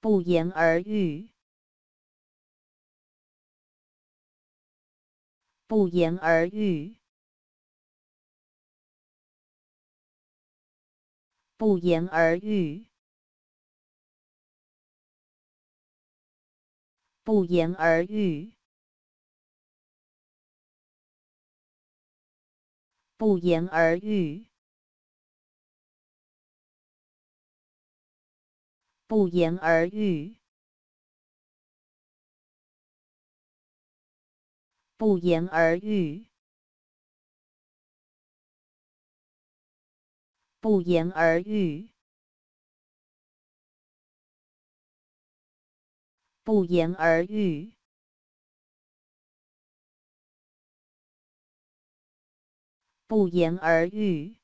不言而喻。不言而喻。不言而喻。不言而喻。不言而喻。不言而喻。不言而喻。不言而喻。不言而喻。不言而喻。